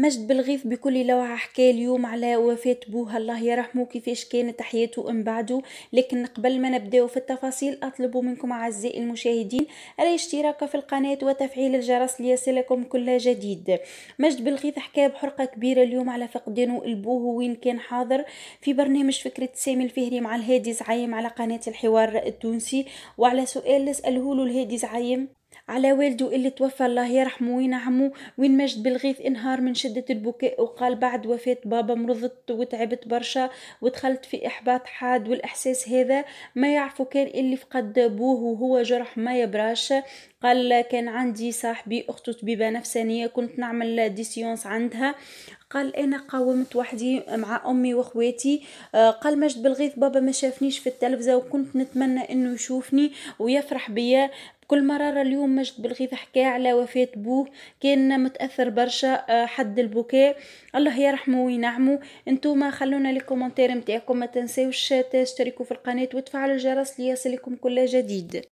مجد بالغيث بكل لوعة حكى اليوم على وفاة بوها الله يرحمه كيفاش كانت حياته من بعده لكن قبل ما نبداو في التفاصيل أطلب منكم أعزائي المشاهدين الاشتراك في القناة وتفعيل الجرس ليصلكم كل جديد مجد بالغيث حكى بحرقة كبيرة اليوم على فقدانه البوه وين كان حاضر في برنامج فكرة سامي الفهري مع الهادي زعيم على قناة الحوار التونسي وعلى سؤال سأله له الهادي زعيم على والده اللي توفى الله يرحمه وينعمه وين مجد بالغيث انهار من شدة البكاء وقال بعد وفاة بابا مرضت وتعبت برشا ودخلت في إحباط حاد والإحساس هذا ما يعرفه كان اللي فقد أبوه وهو جرح ما يبراش قال كان عندي صاحبي أخته طبيبة نفسانية كنت نعمل ديسيونس عندها قال انا قاومت وحدي مع امي واخواتي آه، قال مجد بالغيث بابا ما شافنيش في التلفزه وكنت نتمنى انه يشوفني ويفرح بيا كل مرة اليوم مجد بالغيث حكى على وفاة بوه كان متأثر برشا آه، حد البكاء الله يرحمه وينعمه انتوما خلونا لي كومنتير متاعكم ما تنساوش تشتركوا في القناة وتفعلوا الجرس ليصلكم كل جديد